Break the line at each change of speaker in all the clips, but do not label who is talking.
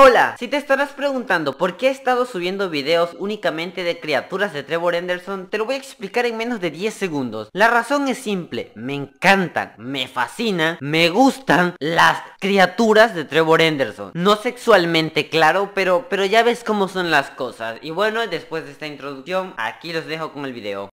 Hola, si te estarás preguntando por qué he estado subiendo videos únicamente de criaturas de Trevor Anderson, te lo voy a explicar en menos de 10 segundos. La razón es simple, me encantan, me fascinan, me gustan las criaturas de Trevor Anderson. No sexualmente, claro, pero, pero ya ves cómo son las cosas. Y bueno, después de esta introducción, aquí los dejo con el video.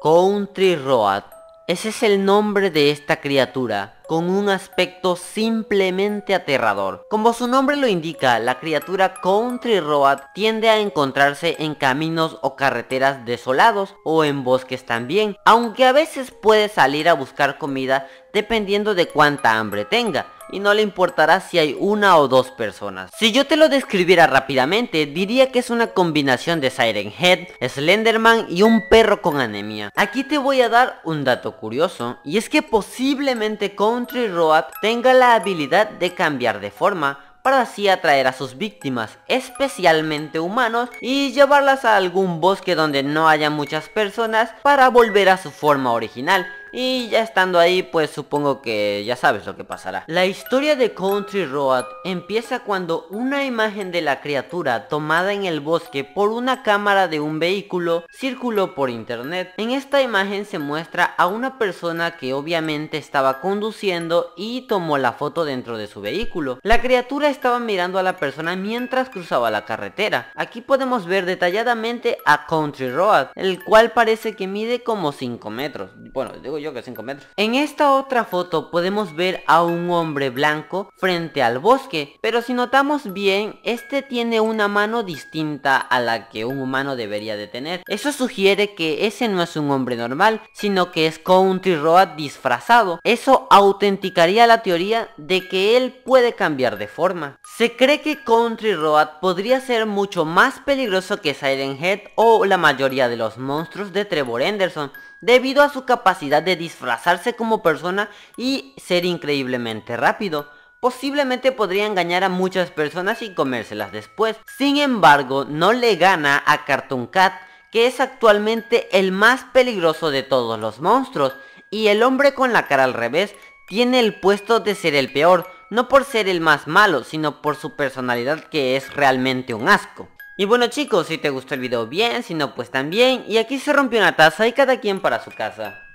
Country Road ese es el nombre de esta criatura, con un aspecto simplemente aterrador. Como su nombre lo indica, la criatura Country Road tiende a encontrarse en caminos o carreteras desolados o en bosques también, aunque a veces puede salir a buscar comida dependiendo de cuánta hambre tenga y no le importará si hay una o dos personas. Si yo te lo describiera rápidamente, diría que es una combinación de Siren Head, Slenderman y un perro con anemia. Aquí te voy a dar un dato curioso, y es que posiblemente Country Road tenga la habilidad de cambiar de forma, para así atraer a sus víctimas, especialmente humanos, y llevarlas a algún bosque donde no haya muchas personas para volver a su forma original. Y ya estando ahí, pues supongo que ya sabes lo que pasará. La historia de Country Road empieza cuando una imagen de la criatura tomada en el bosque por una cámara de un vehículo circuló por internet. En esta imagen se muestra a una persona que obviamente estaba conduciendo y tomó la foto dentro de su vehículo. La criatura estaba mirando a la persona mientras cruzaba la carretera. Aquí podemos ver detalladamente a Country Road, el cual parece que mide como 5 metros. Bueno, digo yo que 5 metros. En esta otra foto podemos ver a un hombre blanco frente al bosque, pero si notamos bien, este tiene una mano distinta a la que un humano debería de tener. Eso sugiere que ese no es un hombre normal, sino que es Country Road disfrazado. Eso autenticaría la teoría de que él puede cambiar de forma. Se cree que Country Road podría ser mucho más peligroso que Siren Head o la mayoría de los monstruos de Trevor Henderson, debido a su capacidad de de disfrazarse como persona y ser increíblemente rápido. Posiblemente podría engañar a muchas personas y comérselas después. Sin embargo, no le gana a Cartoon Cat, que es actualmente el más peligroso de todos los monstruos. Y el hombre con la cara al revés tiene el puesto de ser el peor, no por ser el más malo, sino por su personalidad que es realmente un asco. Y bueno chicos, si te gustó el video bien, si no pues también, y aquí se rompió una taza y cada quien para su casa.